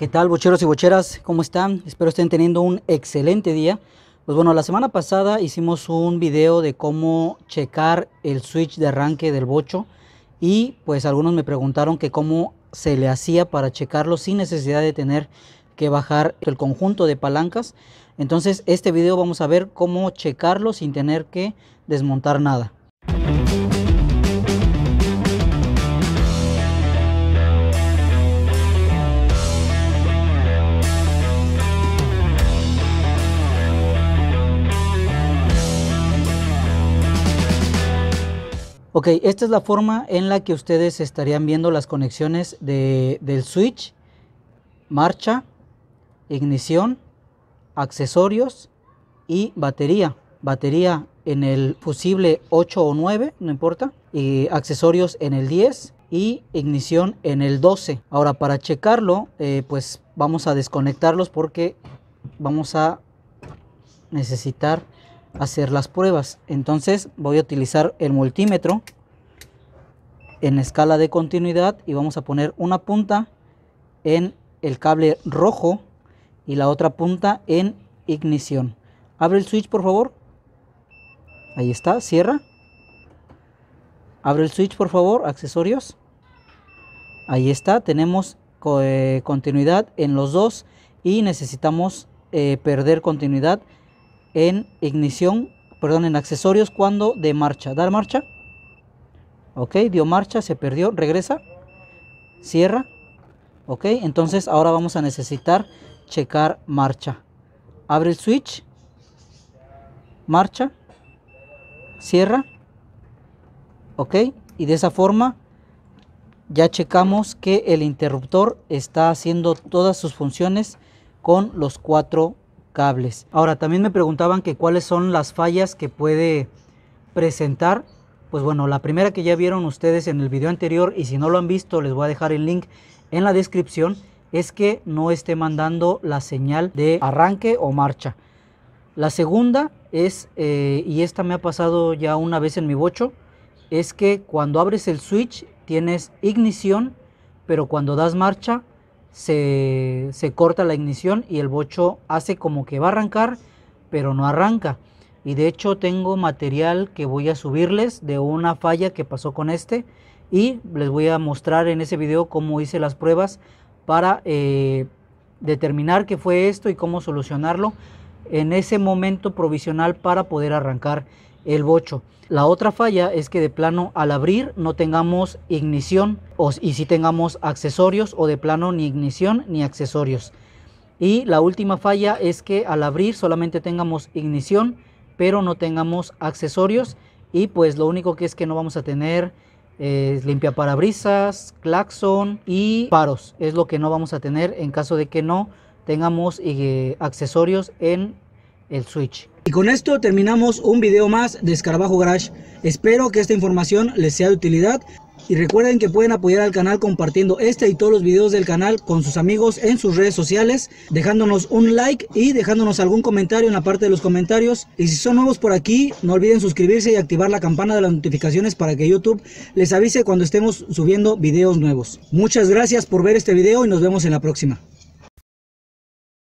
¿Qué tal, bocheros y bocheras? ¿Cómo están? Espero estén teniendo un excelente día. Pues bueno, la semana pasada hicimos un video de cómo checar el switch de arranque del bocho y pues algunos me preguntaron que cómo se le hacía para checarlo sin necesidad de tener que bajar el conjunto de palancas. Entonces, este video vamos a ver cómo checarlo sin tener que desmontar nada. Ok, esta es la forma en la que ustedes estarían viendo las conexiones del switch, marcha, ignición, accesorios y batería. Batería en el fusible 8 o 9, no importa, y accesorios en el 10 y ignición en el 12. Ahora para checarlo, eh, pues vamos a desconectarlos porque vamos a necesitar hacer las pruebas. Entonces voy a utilizar el multímetro en escala de continuidad y vamos a poner una punta en el cable rojo y la otra punta en ignición. Abre el switch por favor. Ahí está, cierra. Abre el switch por favor, accesorios. Ahí está, tenemos eh, continuidad en los dos y necesitamos eh, perder continuidad en ignición, perdón, en accesorios cuando de marcha. Dar marcha. Ok, dio marcha, se perdió, regresa, cierra. Ok, entonces ahora vamos a necesitar checar marcha. Abre el switch, marcha, cierra. Ok, y de esa forma ya checamos que el interruptor está haciendo todas sus funciones con los cuatro cables. Ahora, también me preguntaban que cuáles son las fallas que puede presentar. Pues bueno, la primera que ya vieron ustedes en el video anterior y si no lo han visto les voy a dejar el link en la descripción es que no esté mandando la señal de arranque o marcha. La segunda es, eh, y esta me ha pasado ya una vez en mi bocho, es que cuando abres el switch tienes ignición, pero cuando das marcha se, corta la ignición y el bocho hace como que va a arrancar, pero no arranca. Y de hecho tengo material que voy a subirles de una falla que pasó con este y les voy a mostrar en ese video cómo hice las pruebas para eh, determinar qué fue esto y cómo solucionarlo en ese momento provisional para poder arrancar el bocho. La otra falla es que de plano al abrir no tengamos ignición o, y si tengamos accesorios o de plano ni ignición ni accesorios. Y la última falla es que al abrir solamente tengamos ignición pero no tengamos accesorios y pues lo único que es que no vamos a tener es limpia parabrisas, claxon y paros. Es lo que no vamos a tener en caso de que no tengamos eh, accesorios en el switch. Y con esto terminamos un video más de Escarabajo Garage. Espero que esta información les sea de utilidad. Y recuerden que pueden apoyar al canal compartiendo este y todos los videos del canal con sus amigos en sus redes sociales, dejándonos un like y dejándonos algún comentario en la parte de los comentarios. Y si son nuevos por aquí, no olviden suscribirse y activar la campana de las notificaciones para que YouTube les avise cuando estemos subiendo videos nuevos. Muchas gracias por ver este video y nos vemos en la próxima.